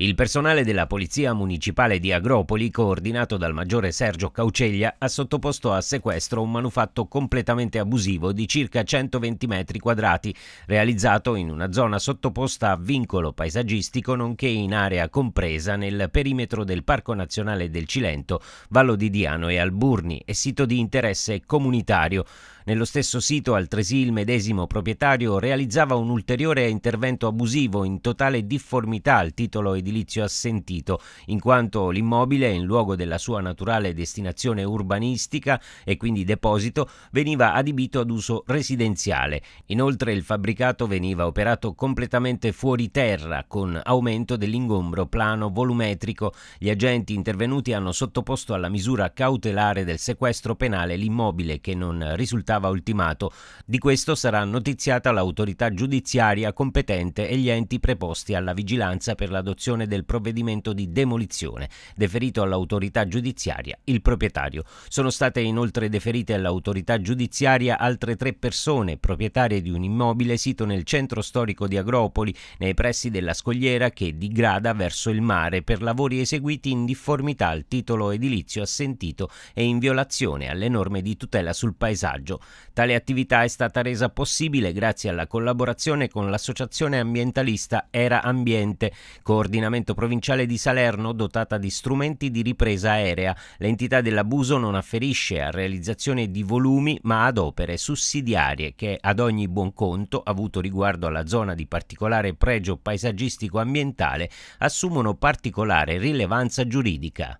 Il personale della Polizia Municipale di Agropoli, coordinato dal maggiore Sergio Cauceglia, ha sottoposto a sequestro un manufatto completamente abusivo di circa 120 metri quadrati, realizzato in una zona sottoposta a vincolo paesaggistico nonché in area compresa nel perimetro del Parco Nazionale del Cilento, Vallo di Diano e Alburni e sito di interesse comunitario. Nello stesso sito altresì il medesimo proprietario realizzava un ulteriore intervento abusivo in totale difformità al titolo edificio edilizio assentito, in quanto l'immobile, in luogo della sua naturale destinazione urbanistica e quindi deposito, veniva adibito ad uso residenziale. Inoltre il fabbricato veniva operato completamente fuori terra, con aumento dell'ingombro plano volumetrico. Gli agenti intervenuti hanno sottoposto alla misura cautelare del sequestro penale l'immobile che non risultava ultimato. Di questo sarà notiziata l'autorità giudiziaria competente e gli enti preposti alla vigilanza per l'adozione l'applicazione del provvedimento di demolizione, deferito all'autorità giudiziaria il proprietario. Sono state inoltre deferite all'autorità giudiziaria altre tre persone, proprietarie di un immobile sito nel centro storico di Agropoli, nei pressi della scogliera che digrada verso il mare per lavori eseguiti in difformità al titolo edilizio assentito e in violazione alle norme di tutela sul paesaggio. Tale attività è stata resa possibile grazie alla collaborazione con l'associazione ambientalista Era Ambiente, coordinata ordinamento provinciale di Salerno dotata di strumenti di ripresa aerea. L'entità dell'abuso non afferisce a realizzazione di volumi ma ad opere sussidiarie che ad ogni buon conto, avuto riguardo alla zona di particolare pregio paesaggistico ambientale, assumono particolare rilevanza giuridica.